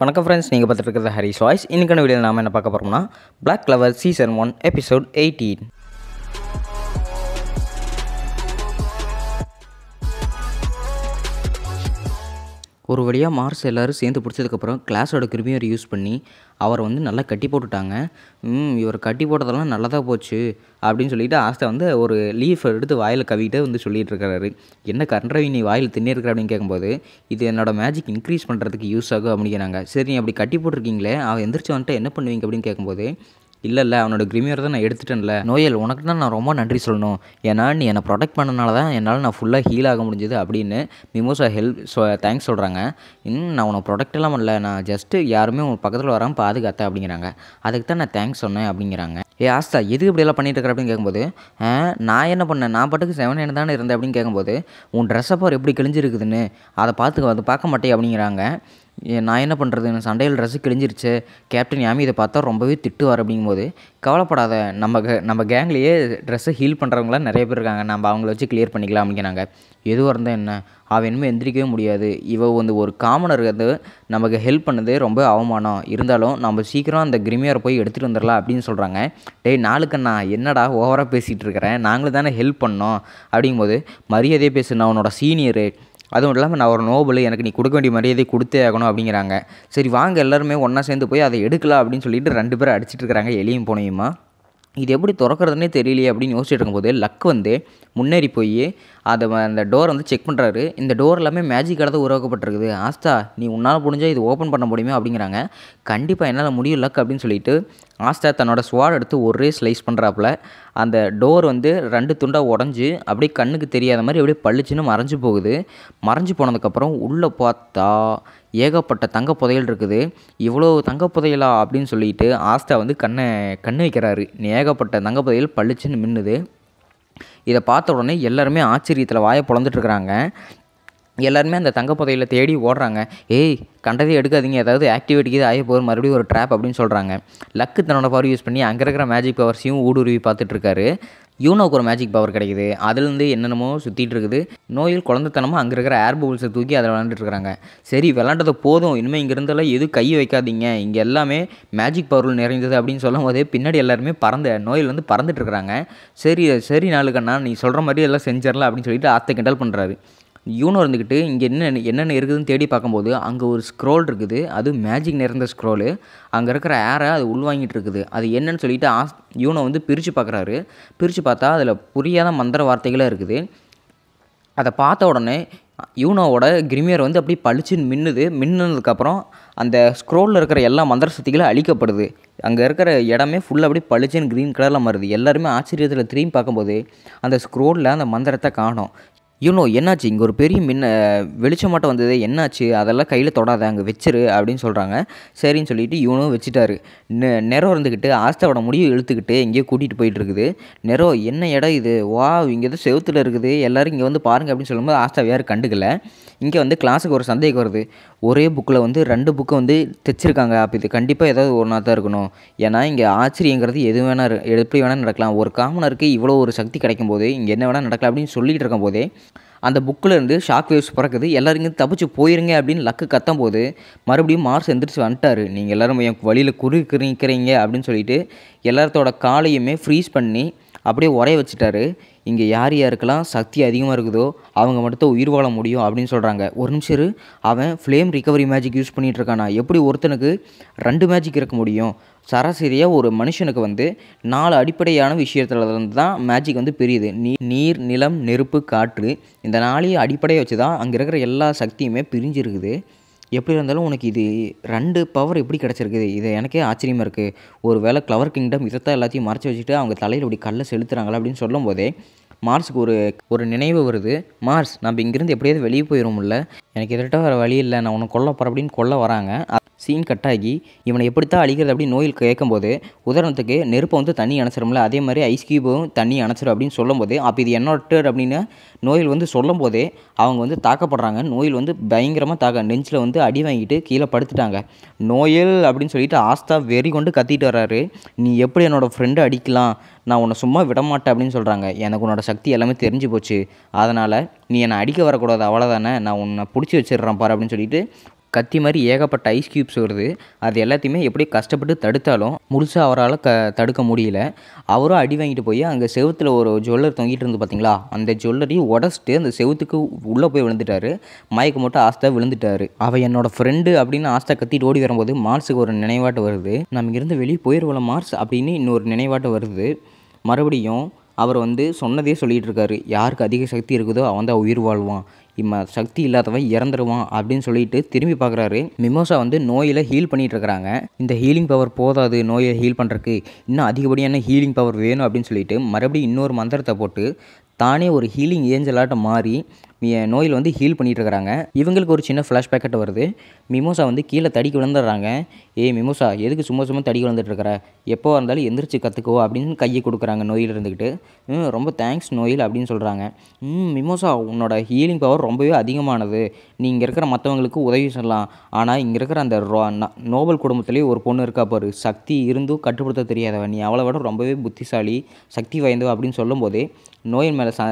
வணக்கம் ஃப்ரெண்ட்ஸ் நீங்கள் பார்த்துட்டு இருக்கிறது ஹரிஸ் வாய்ஸ் இன்றைக்கான வீடியோ நாம் என்ன பார்க்க போகிறோம்னா Black Clover season one episode eighteen ஒரு வழியாக மார்ஸ் எல்லோரும் சேர்ந்து பிடிச்சதுக்கப்புறம் கிளாஸோட கிருமியர் யூஸ் பண்ணி அவரை வந்து நல்லா கட்டி போட்டுட்டாங்க இவர் கட்டி போட்டதெல்லாம் நல்லதாக போச்சு அப்படின்னு சொல்லிட்டு ஆஸ்தா வந்து ஒரு லீஃப் எடுத்து வாயில் கவிக்கிட்டே வந்து சொல்லிகிட்டு இருக்கிறாரு என்ன கன்றவி நீ வாயில் திண்ணிருக்கிற அப்படின்னு கேட்கும்போது இது என்னோட மேஜிக் இன்க்ரீஸ் பண்ணுறதுக்கு யூஸ் ஆகும் அப்படிங்கிறாங்க சரி நீ அப்படி கட்டி போட்டிருக்கீங்களே அவன் எந்திரிச்சு வந்துட்டு என்ன பண்ணுவீங்க அப்படின்னு கேட்கும்போது இல்லை இல்லை அவனோட கிரிமியர் தான் நான் எடுத்துட்டேன்ல நோயல் உனக்கு தான் நான் ரொம்ப நன்றி சொல்லணும் ஏன்னா நீ என்னை ப்ரொடெக்ட் பண்ணனால தான் என்னால் நான் ஃபுல்லாக ஹீல் ஆக முடிஞ்சது அப்படின்னு மிமோசா ஹெல்ப் ஸோ தேங்க்ஸ் சொல்கிறாங்க இன்னும் நான் உனக்கு ப்ரொடெக்ட் எல்லாம் பண்ணல நான் ஜஸ்ட்டு யாருமே உன் பக்கத்தில் வராமல் பாதுகாத்தேன் அப்படிங்கிறாங்க அதுக்கு தான் நான் தேங்க்ஸ் சொன்னேன் அப்படிங்கிறாங்க ஏ ஆஸ்தா எதுக்கு இப்படியெல்லாம் பண்ணிட்டு இருக்கிற அப்படின்னு கேட்கும்போது நான் என்ன பண்ணேன் நான் பாட்டுக்கு செவன் என்ன தானே இருந்தேன் அப்படின்னு கேட்கும்போது உன் ட்ரெஸ்ஸை எப்படி கிழிஞ்சிருக்குதுன்னு அதை பார்த்து அதை பார்க்க மாட்டேன் அப்படிங்கிறாங்க நான் என்ன பண்ணுறது எனக்கு சண்டையில் ட்ரெஸ்ஸு கிழிஞ்சிருச்சு கேப்டன் யாமி இதை பார்த்தா ரொம்பவே திட்டுவார் அப்படிங்கும்போது கவலைப்படாத நம்ம நம்ம கேங்லேயே ட்ரெஸ்ஸை ஹீல் பண்ணுறவங்களாம் நிறைய பேர் இருக்காங்க நம்ம அவங்கள வச்சு கிளியர் பண்ணிக்கலாம் அப்படிங்கிறாங்க எதுவாக இருந்தால் என்ன அவன் இனிமேல் எந்திரிக்கவே முடியாது இவ வந்து ஒரு காமனர் வந்து நமக்கு ஹெல்ப் பண்ணதே ரொம்ப அவமானம் இருந்தாலும் நம்ம சீக்கிரம் அந்த கிரிமியாரை போய் எடுத்துகிட்டு வந்துடலாம் அப்படின்னு சொல்கிறாங்க டேய் நாளுக்கண்ணா என்னடா ஓவராக பேசிகிட்டு இருக்கிறேன் நாங்களும் தானே ஹெல்ப் பண்ணோம் அப்படிங்கும்போது மரியாதையே பேசுனா உன்னோட சீனியரு அதுவும் இல்லாமல் நான் ஒரு நோபல் எனக்கு நீ கொடுக்க வேண்டிய மரியாதை கொடுத்தே ஆகணும் அப்படிங்கிறாங்க சரி வாங்க எல்லாருமே ஒன்றா சேர்ந்து போய் அதை எடுக்கலாம் அப்படின்னு சொல்லிட்டு ரெண்டு பேரும் அடிச்சிட்டு இருக்கிறாங்க எலியும் போனையுமா இது எப்படி திறக்கிறதுனே தெரியலையே அப்படின்னு யோசிச்சுட்டு இருக்கும்போது லக் வந்து முன்னேறி போய் அதை அந்த டோர் வந்து செக் பண்ணுறாரு இந்த டோர் எல்லாமே மேஜிக்காக தான் உருவாக்கப்பட்டிருக்குது ஆஸ்தா நீ உன்னால் முடிஞ்சால் இது ஓப்பன் பண்ண முடியுமே அப்படிங்கிறாங்க கண்டிப்பாக என்னால் முடியும் லக் அப்படின்னு சொல்லிட்டு ஆஸ்தா தன்னோட ஸ்வாட் எடுத்து ஒரே ஸ்லைஸ் பண்ணுறாப்புல அந்த டோர் வந்து ரெண்டு துண்டாக உடஞ்சி அப்படியே கண்ணுக்கு தெரியாத மாதிரி அப்படியே பளிச்சுன்னு மறைஞ்சு போகுது மறைஞ்சு போனதுக்கப்புறம் உள்ளே பார்த்தா ஏகப்பட்ட தங்க புதையல் இருக்குது இவ்வளோ தங்க புதையலா அப்படின்னு சொல்லிட்டு ஆஸ்தா வந்து கண்ணை கண்ணு வைக்கிறாரு ஏகப்பட்ட தங்க புதையல் பளிச்சுன்னு மின்னுது இதை பார்த்த உடனே எல்லாருமே ஆச்சரியத்தில் வாயை பிளந்துட்டுருக்குறாங்க எல்லாருமே அந்த தங்க புதையில தேடி ஓடுறாங்க ஏய் கண்டதே எடுக்காதீங்க ஏதாவது ஆக்டிவேட்டிக்கு ஆகிய போகிற மறுபடியும் ஒரு ட்ராப் அப்படின்னு சொல்கிறாங்க லக்கு தன்னோட பவர் யூஸ் பண்ணி அங்கே இருக்கிற மேஜிக் பவர்ஸையும் ஊடுருவி பார்த்துட்ருக்காரு யூனோக்கு ஒரு மேஜிக் பவர் கிடைக்குது அதுலேருந்து என்னென்னமோ சுற்றிட்டு இருக்குது நோயில் குழந்தைத்தனமாக அங்கே இருக்கிற ஏர் பவுல்ஸை தூக்கி அதை விளாண்டுட்டுருக்காங்க சரி விளாண்டது போதும் இனிமேல் இங்கேருந்தெல்லாம் எதுவும் கை வைக்காதீங்க இங்கே எல்லாமே மேஜிக் பவர் நிறைந்தது அப்படின்னு சொல்லும் போது பின்னாடி எல்லாருமே பறந்த நோயில் வந்து பறந்துட்டுருக்குறாங்க சரி சரி நாளுக்கண்ணா நீ சொல்கிற மாதிரி எல்லாம் செஞ்சிடலாம் அப்படின்னு சொல்லிட்டு ஆத்த கிண்டல் பண்ணுறாரு இவனும் இருந்துக்கிட்டு இங்கே என்ன என்னென்ன இருக்குதுன்னு தேடி பார்க்கும்போது அங்கே ஒரு ஸ்க்ரோல் இருக்குது அது மேஜிக் நிறைந்த ஸ்க்ரோலு அங்கே இருக்கிற ஏரை அது உள்வாங்கிட்டு இருக்குது அது என்னன்னு சொல்லிட்டு ஆஸ் இவனை வந்து பிரித்து பார்க்குறாரு பிரித்து பார்த்தா அதில் புரியாத மந்திர வார்த்தைகளாக இருக்குது அதை பார்த்த உடனே யூனோவோட கிரிமியர் வந்து அப்படியே பளிச்சுன்னு மின்னுது மின்னுனதுக்கப்புறம் அந்த ஸ்க்ரோலில் இருக்கிற எல்லா மந்திர சக்திகளும் அழிக்கப்படுது அங்கே இருக்கிற இடமே ஃபுல்லாக அப்படியே பளிச்சுன்னு க்ரீன் கலரில் மாறுது எல்லாருமே ஆச்சரியத்தில் திரும்பி பார்க்கும்போது அந்த ஸ்க்ரோலில் அந்த மந்திரத்தை காணும் இவனோ என்னாச்சு இங்கே ஒரு பெரிய மின்ன வெளிச்சம் மட்டும் வந்தது என்னாச்சு அதெல்லாம் கையில் தொடாத அங்கே வச்சிரு அப்படின்னு சொல்கிறாங்க சரின்னு சொல்லிட்டு இவனும் வச்சுட்டாரு நெ நிறம் இருந்துக்கிட்டு ஆஸ்தாவோட முடிவு இழுத்துக்கிட்டு எங்கேயோ கூட்டிகிட்டு போயிட்டுருக்குது நிறம் என்ன இடம் இது வா இங்கே எதுவும் செவத்தில் இருக்குது எல்லோரும் இங்கே வந்து பாருங்கள் அப்படின்னு சொல்லும்போது ஆஸ்தா வேறு கண்டுக்கல இங்கே வந்து கிளாஸுக்கு ஒரு சந்தேகம் வருது ஒரே புக்கில் வந்து ரெண்டு புக்கை வந்து தைச்சிருக்காங்க அப்போ இது கண்டிப்பாக ஏதாவது ஒன்றா தான் இருக்கணும் ஏன்னா இங்கே ஆச்சரியங்கிறது எது வேணால் எப்படி வேணால் நடக்கலாம் ஒரு காமனருக்கு இவ்வளோ ஒரு சக்தி கிடைக்கும் போது இங்கே என்ன வேணால் நடக்கலாம் அப்படின்னு சொல்லிகிட்டு இருக்கும் போதே அந்த இருந்து ஷாக் வேவ்ஸ் பிறக்குது எல்லாருங்க தப்பிச்சு போயிருங்க அப்படின்னு லக்கு கத்தம் போது மறுபடியும் மார்ஸ் எந்திரிச்சு வந்துட்டார் நீங்கள் எல்லோரும் என் வழியில் குறுக்கிறீங்க அப்படின்னு சொல்லிட்டு எல்லாத்தோட காலையுமே ஃப்ரீஸ் பண்ணி அப்படியே உரைய வச்சுட்டாரு இங்கே யார் யாருக்கெல்லாம் சக்தி அதிகமாக இருக்குதோ அவங்க மட்டும் உயிர் வாழ முடியும் அப்படின்னு சொல்கிறாங்க ஒரு நிமிஷம் அவன் ஃப்ளேம் ரிகவரி மேஜிக் யூஸ் பண்ணிகிட்டு இருக்கானா எப்படி ஒருத்தனுக்கு ரெண்டு மேஜிக் இருக்க முடியும் சராசரியாக ஒரு மனுஷனுக்கு வந்து நாலு அடிப்படையான விஷயத்துல இருந்து தான் மேஜிக் வந்து பெரியுது நீ நீர் நிலம் நெருப்பு காற்று இந்த நாளையும் அடிப்படையை வச்சு தான் அங்கே இருக்கிற எல்லா சக்தியுமே பிரிஞ்சிருக்குது எப்படி இருந்தாலும் உனக்கு இது ரெண்டு பவர் எப்படி கிடச்சிருக்குது இது எனக்கே ஆச்சரியமாக இருக்குது ஒரு வேளை க்ளவர் கிங்டம் இதைத்தான் எல்லாத்தையும் மறைச்சி வச்சுட்டு அவங்க தலையில் இப்படி கல்லை செலுத்துகிறாங்களா அப்படின்னு சொல்லும் போதே மார்ஸுக்கு ஒரு ஒரு நினைவு வருது மார்ஸ் நம்ம இங்கேருந்து எப்படியாவது வெளியே போயிடும்ல எனக்கு எதிர்கிட்ட வர வழி இல்லை நான் உனக்கு கொல்ல போகிற அப்படின்னு கொல்ல வராங்க சீன் கட்டாகி இவனை எப்படித்தான் அழிக்கிறது அப்படின்னு நோயில் கேட்கும்போது உதாரணத்துக்கு நெருப்பை வந்து தண்ணி அணைச்சிரும்ல அதே மாதிரி ஐஸ் கியூபும் தண்ணி அணைச்சிரும் அப்படின்னு சொல்லும்போது அப்போ இது என்னோட அப்படின்னு நோயில் வந்து சொல்லும் போதே அவங்க வந்து தாக்கப்படுறாங்க நோயில் வந்து பயங்கரமாக தாக்க நெஞ்சில் வந்து அடி வாங்கிட்டு கீழே படுத்துட்டாங்க நோயில் அப்படின்னு சொல்லிட்டு ஆஸ்தா வெறி கொண்டு கத்திட்டு வர்றாரு நீ எப்படி என்னோடய ஃப்ரெண்டு அடிக்கலாம் நான் உன்னை சும்மா விடமாட்டேன் அப்படின்னு சொல்கிறாங்க எனக்கு உன்னோட சக்தி எல்லாமே தெரிஞ்சு போச்சு அதனால் நீ என்னை அடிக்க வரக்கூடாது அவ்வளோதானே நான் உன்னை பிடிச்சி வச்சிடுறேன் பாரு அப்படின்னு சொல்லிட்டு கத்தி மாதிரி ஏகப்பட்ட ஐஸ் க்யூப்ஸ் வருது அது எல்லாத்தையுமே எப்படி கஷ்டப்பட்டு தடுத்தாலும் முழுசாக அவரால் க தடுக்க முடியல அவரும் அடி வாங்கிட்டு போய் அங்கே செவத்தில் ஒரு ஜுவல்லர் தொங்கிட்டு இருந்து பார்த்தீங்களா அந்த ஜுவல்லரி உடச்சிட்டு அந்த செவுத்துக்கு உள்ளே போய் விழுந்துட்டார் மயக்கு மட்டும் ஆஸ்தா விழுந்துட்டார் அவள் என்னோட ஃப்ரெண்டு அப்படின்னு ஆஸ்தா கத்திட்டு ஓடி வரும்போது மார்ஸுக்கு ஒரு நினைவாட்டு வருது நம்ம இருந்து வெளியே போயிடுவோம் மார்ஸ் அப்படின்னு இன்னொரு நினைவாட்டு வருது மறுபடியும் அவர் வந்து சொன்னதே சொல்லிகிட்டு இருக்காரு யாருக்கு அதிக சக்தி இருக்குதோ அவன் தான் உயிர் வாழ்வான் இம்ம சக்தி இல்லாதவன் இறந்துடுவான் அப்படின்னு சொல்லிட்டு திரும்பி பார்க்குறாரு மிமோசா வந்து நோயில் ஹீல் பண்ணிகிட்டு இருக்கிறாங்க இந்த ஹீலிங் பவர் போதாது நோயை ஹீல் பண்ணுறக்கு இன்னும் அதிகப்படியான ஹீலிங் பவர் வேணும் அப்படின்னு சொல்லிட்டு மறுபடியும் இன்னொரு மந்திரத்தை போட்டு தானே ஒரு ஹீலிங் ஏஞ்சலாட்டம் மாறி நோயில் வந்து ஹீல் பண்ணிகிட்டு இருக்கிறாங்க இவங்களுக்கு ஒரு சின்ன ஃப்ளாஷ் பேக்கெட் வருது மிமோசா வந்து கீழே தடிக்கு விழுந்துடுறாங்க ஏய் மிமோசா எதுக்கு சும்மா சும்மா தடி விழுந்துட்டுருக்கிற எப்போ இருந்தாலும் எந்திரிச்சு கற்றுக்கோ அப்படின்னு கையை கொடுக்குறாங்க நோயில் இருந்துக்கிட்டு ரொம்ப தேங்க்ஸ் நோயில் அப்படின்னு சொல்கிறாங்க மிமோசா உன்னோட ஹீலிங் பவர் ரொம்பவே அதிகமானது நீ இங்கே இருக்கிற மற்றவங்களுக்கு உதவி சொல்லலாம் ஆனால் இங்கே இருக்கிற அந்த நோபல் குடும்பத்துலேயே ஒரு பொண்ணு இருக்கா பாரு சக்தி இருந்தும் கட்டுப்படுத்த தெரியாதவன் நீ அவளை விட ரொம்பவே புத்திசாலி சக்தி வாய்ந்தவ அப்படின்னு சொல்லும்போதே நோயின் மேலே ச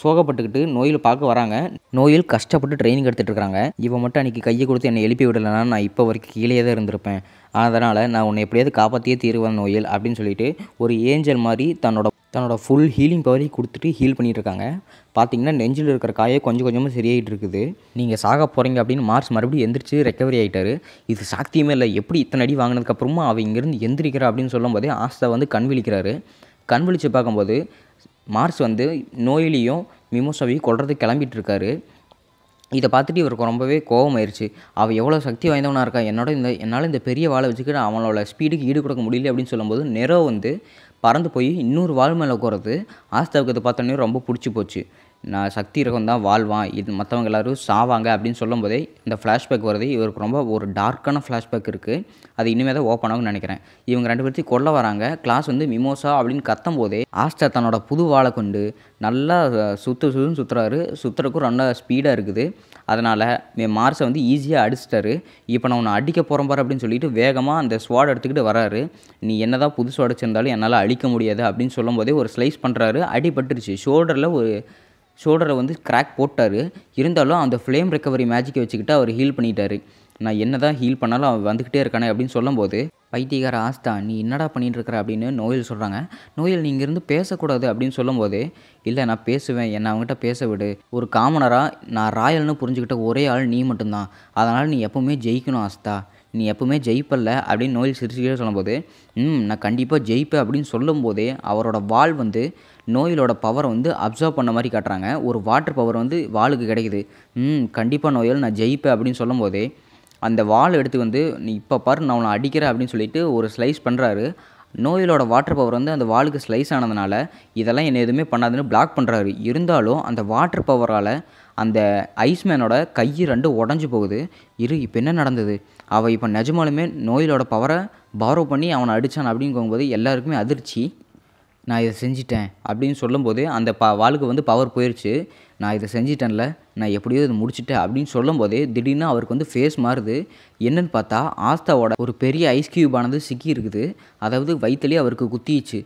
சோகப்பட்டுக்கிட்டு நோயில் பார்க்க வராங்க இருக்காங்க நோயில் கஷ்டப்பட்டு ட்ரைனிங் எடுத்துகிட்டு இருக்காங்க இவன் மட்டும் அன்றைக்கி கையை கொடுத்து என்னை எழுப்பி விடலைன்னா நான் இப்போ வரைக்கும் கீழே தான் இருந்திருப்பேன் அதனால் நான் உன்னை எப்படியாவது காப்பாற்றியே தீர்வேன் நோயில் அப்படின்னு சொல்லிட்டு ஒரு ஏஞ்சல் மாதிரி தன்னோட தன்னோட ஃபுல் ஹீலிங் பவரையும் கொடுத்துட்டு ஹீல் பண்ணிகிட்ருக்காங்க பார்த்தீங்கன்னா நெஞ்சில் இருக்கிற காயே கொஞ்சம் கொஞ்சமாக சரியாகிட்டு இருக்குது நீங்கள் சாக போகிறீங்க அப்படின்னு மார்ச் மறுபடியும் எந்திரிச்சு ரெக்கவரி ஆகிட்டாரு இது சாத்தியமே இல்லை எப்படி இத்தனை அடி வாங்கினதுக்கப்புறமா அவள் இங்கேருந்து எந்திரிக்கிறா அப்படின்னு சொல்லும்போதே ஆஸ்தா வந்து கண் விழிக்கிறாரு கண் விழித்து பார்க்கும்போது மார்ஸ் வந்து நோயிலையும் மிமோசாவையும் கொள்றது கிளம்பிட்டு இருக்காரு இதை பார்த்துட்டு இவருக்கு ரொம்பவே கோபம் ஆயிடுச்சு அவள் எவ்வளோ சக்தி வாய்ந்தவனாக இருக்கா என்னோட இந்த என்னால் இந்த பெரிய வாழை வச்சுக்கிட்டு அவனோட ஸ்பீடுக்கு ஈடு கொடுக்க முடியல அப்படின்னு சொல்லும்போது நிறோ வந்து பறந்து போய் இன்னொரு வாழ்மையில் மேலே ஆஸ்தவுக்கு பார்த்தோன்னே ரொம்ப பிடிச்சி போச்சு நான் சக்தி ரகம் தான் வாழ்வான் இது மற்றவங்க எல்லோரும் சாவாங்க அப்படின்னு சொல்லும் போதே இந்த ஃப்ளாஷ்பேக் வருது இவருக்கு ரொம்ப ஒரு டார்க்கான ஃப்ளாஷ்பேக் இருக்குது அது இனிமேல் தான் ஓப்பன் ஆகும்னு நினைக்கிறேன் இவங்க ரெண்டு பேர்த்தையும் கொல்ல வராங்க கிளாஸ் வந்து மிமோசா அப்படின்னு கத்தும் போதே ஆஸ்டர் தன்னோட புது வாழை கொண்டு நல்லா சுற்று சுற்றுன்னு சுற்றுறாரு சுற்றுறக்கும் ரொம்ப ஸ்பீடாக இருக்குது அதனால் மார்ஸை வந்து ஈஸியாக அடிச்சிட்டாரு இப்போ நான் உன்னை அடிக்க போகிறேன் பாரு அப்படின்னு சொல்லிட்டு வேகமாக அந்த ஸ்வாட் எடுத்துக்கிட்டு வராரு நீ என்ன தான் புதுசு அடைச்சிருந்தாலும் என்னால் அழிக்க முடியாது அப்படின்னு சொல்லும் போதே ஒரு ஸ்லைஸ் பண்ணுறாரு அடிபட்டுருச்சு ஷோல்டரில் ஒரு ஷோல்டரை வந்து கிராக் போட்டார் இருந்தாலும் அந்த ஃப்ளேம் ரெக்கவரி மேஜிக்கை வச்சுக்கிட்டு அவர் ஹீல் பண்ணிட்டார் நான் என்ன தான் ஹீல் பண்ணாலும் அவன் வந்துக்கிட்டே இருக்கானே அப்படின்னு சொல்லும்போது பைத்தியகார ஆஸ்தா நீ என்னடா பண்ணிட்டு இருக்கிற அப்படின்னு நோயல் சொல்கிறாங்க நோயில் நீங்கள் இருந்து பேசக்கூடாது அப்படின்னு சொல்லும்போது இல்லை நான் பேசுவேன் என்னை அவங்ககிட்ட பேச விடு ஒரு காமனராக நான் ராயல்னு புரிஞ்சுக்கிட்ட ஒரே ஆள் நீ மட்டும்தான் அதனால் நீ எப்போவுமே ஜெயிக்கணும் ஆஸ்தா நீ எப்பவுமே ஜெயிப்பல்ல அப்படின்னு நோயில் சிரிச்சுக்கிட்டே சொல்லும்போது ம் நான் கண்டிப்பாக ஜெயிப்பேன் அப்படின்னு சொல்லும்போதே அவரோட வால் வந்து நோயிலோட பவரை வந்து அப்சர்வ் பண்ண மாதிரி காட்டுறாங்க ஒரு வாட்டர் பவர் வந்து வாளுக்கு கிடைக்குது ம் கண்டிப்பாக நோயால் நான் ஜெயிப்பேன் அப்படின்னு சொல்லும்போதே அந்த வால் எடுத்து வந்து நீ இப்போ பாரு நான் உன்னை அடிக்கிறேன் அப்படின்னு சொல்லிட்டு ஒரு ஸ்லைஸ் பண்ணுறாரு நோயிலோட வாட்டர் பவர் வந்து அந்த வாளுக்கு ஸ்லைஸ் ஆனதுனால இதெல்லாம் என்ன எதுவுமே பண்ணாதுன்னு பிளாக் பண்ணுறாரு இருந்தாலும் அந்த வாட்டர் பவரால் அந்த ஐஸ்மேனோட கை ரெண்டு உடஞ்சி போகுது இரு இப்போ என்ன நடந்தது அவள் இப்போ நிஜமாலுமே நோயிலோட பவரை பாரோ பண்ணி அவனை அடித்தான் அப்படிங்கும்போது எல்லாருக்குமே அதிர்ச்சி நான் இதை செஞ்சிட்டேன் அப்படின்னு சொல்லும்போது அந்த ப வாளுக்கு வந்து பவர் போயிடுச்சு நான் இதை செஞ்சிட்டேன்ல நான் எப்படியோ இதை முடிச்சுட்டேன் அப்படின்னு சொல்லும்போதே திடீர்னு அவருக்கு வந்து ஃபேஸ் மாறுது என்னன்னு பார்த்தா ஆஸ்தாவோட ஒரு பெரிய ஐஸ் ஆனது சிக்கி இருக்குது அதாவது வயிற்றுலேயே அவருக்கு குத்திச்சு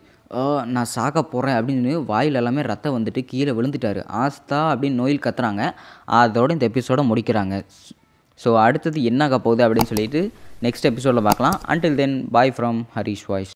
நான் சாக போகிறேன் அப்படின்னு வாயில் எல்லாமே ரத்தம் வந்துட்டு கீழே விழுந்துட்டார் ஆஸ்தா அப்படின்னு நோயில் கத்துறாங்க அதோட இந்த எபிசோடை முடிக்கிறாங்க ஸோ அடுத்தது என்னாக போகுது அப்படின்னு சொல்லிட்டு நெக்ஸ்ட் எபிசோடில் பார்க்கலாம் until then bye from Harish voice